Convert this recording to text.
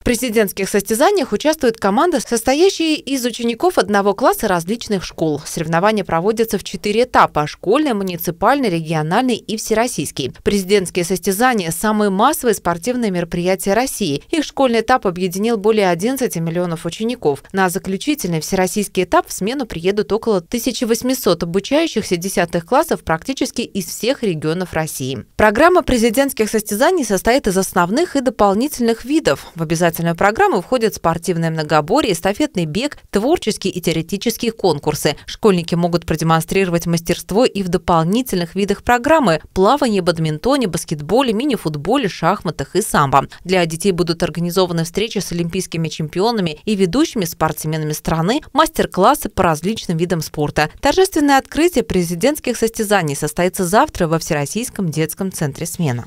В президентских состязаниях участвует команда, состоящая из учеников одного класса различных школ. Соревнования проводятся в четыре этапа – школьный, муниципальный, региональный и всероссийский. Президентские состязания – самые массовые спортивные мероприятия России. Их школьный этап объединил более 11 миллионов учеников. На заключительный всероссийский этап в смену приедут около 1800 обучающихся десятых классов практически из всех регионов России. Программа президентских состязаний состоит из основных и дополнительных видов. В обязательном образовательную программу входят спортивное многоборье, эстафетный бег, творческие и теоретические конкурсы. Школьники могут продемонстрировать мастерство и в дополнительных видах программы – плавание, бадминтоне, баскетболе, мини-футболе, шахматах и самбо. Для детей будут организованы встречи с олимпийскими чемпионами и ведущими спортсменами страны, мастер-классы по различным видам спорта. Торжественное открытие президентских состязаний состоится завтра во Всероссийском детском центре «Смена».